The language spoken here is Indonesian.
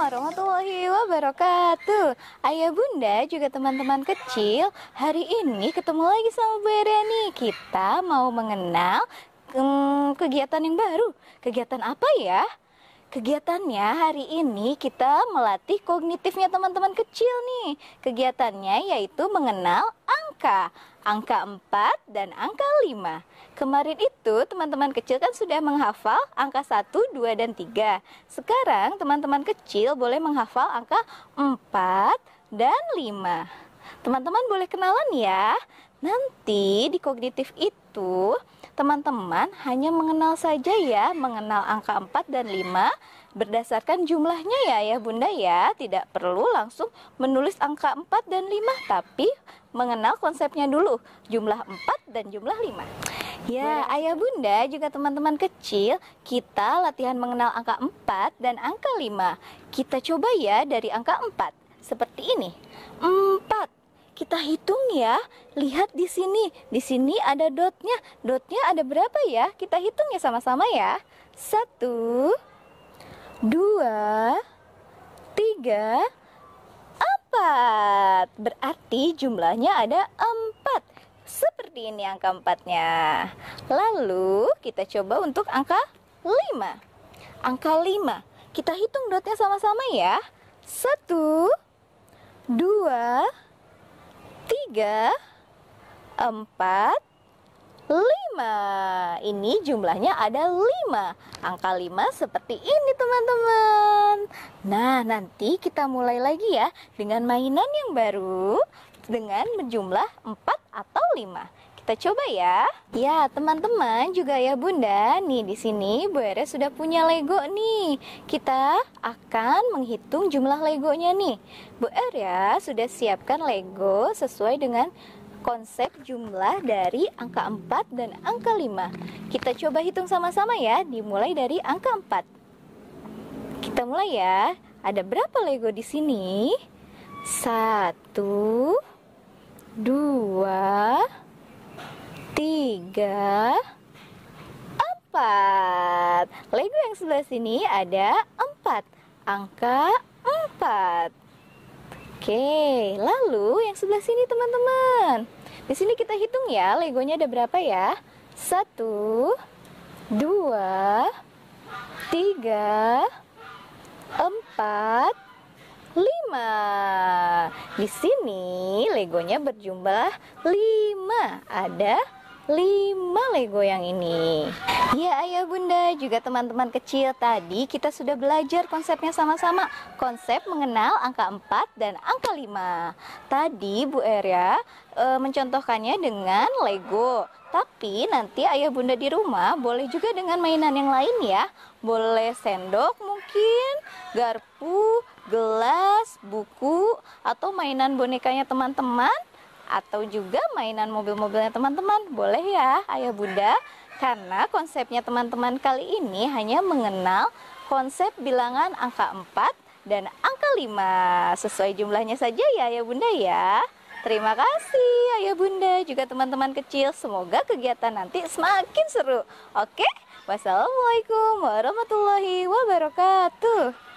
warahmatullahi wabarakatuh Ayah bunda juga teman-teman kecil Hari ini ketemu lagi sama Bu Erani Kita mau mengenal um, kegiatan yang baru Kegiatan apa ya? Kegiatannya hari ini kita melatih kognitifnya teman-teman kecil nih Kegiatannya yaitu mengenal angka angka 4 dan angka 5. Kemarin itu teman-teman kecil kan sudah menghafal angka 1, 2, dan 3. Sekarang teman-teman kecil boleh menghafal angka 4 dan 5. Teman-teman boleh kenalan ya. Nanti di kognitif itu itu, teman-teman hanya mengenal saja ya, mengenal angka 4 dan 5 berdasarkan jumlahnya ya ya Bunda ya. Tidak perlu langsung menulis angka 4 dan 5, tapi mengenal konsepnya dulu, jumlah 4 dan jumlah 5. Ya, ayah bunda juga teman-teman kecil, kita latihan mengenal angka 4 dan angka 5. Kita coba ya dari angka 4, seperti ini. 4 kita hitung ya. Lihat di sini, di sini ada dotnya. Dotnya ada berapa ya? Kita hitung ya sama-sama ya. Satu, dua, tiga, empat. Berarti jumlahnya ada empat. Seperti ini angka empatnya. Lalu kita coba untuk angka lima. Angka lima. Kita hitung dotnya sama-sama ya. Satu, dua, tiga tiga, empat, lima. Ini jumlahnya ada lima. Angka lima seperti ini teman-teman. Nah nanti kita mulai lagi ya dengan mainan yang baru dengan jumlah empat atau lima. Kita coba ya. Ya, teman-teman juga ya Bunda. Nih di sini Bu Eres sudah punya Lego nih. Kita akan menghitung jumlah Legonya nih. Bu ya sudah siapkan Lego sesuai dengan konsep jumlah dari angka 4 dan angka 5. Kita coba hitung sama-sama ya, dimulai dari angka 4. Kita mulai ya. Ada berapa Lego di sini? Satu, dua, tiga, empat. Lego yang sebelah sini ada empat. Angka empat. Oke, lalu yang sebelah sini teman-teman. Di sini kita hitung ya, legonya ada berapa ya? Satu, dua, tiga, empat, lima. Di sini legonya berjumlah lima. Ada 5 Lego yang ini. Ya ayah bunda juga teman-teman kecil tadi kita sudah belajar konsepnya sama-sama. Konsep mengenal angka 4 dan angka 5. Tadi Bu Eria e, mencontohkannya dengan Lego. Tapi nanti ayah bunda di rumah boleh juga dengan mainan yang lain ya. Boleh sendok mungkin, garpu, gelas, buku, atau mainan bonekanya teman-teman atau juga mainan mobil-mobilnya teman-teman. Boleh ya, Ayah Bunda? Karena konsepnya teman-teman kali ini hanya mengenal konsep bilangan angka 4 dan angka 5 sesuai jumlahnya saja ya Ayah Bunda ya. Terima kasih Ayah Bunda juga teman-teman kecil. Semoga kegiatan nanti semakin seru. Oke, wassalamualaikum warahmatullahi wabarakatuh.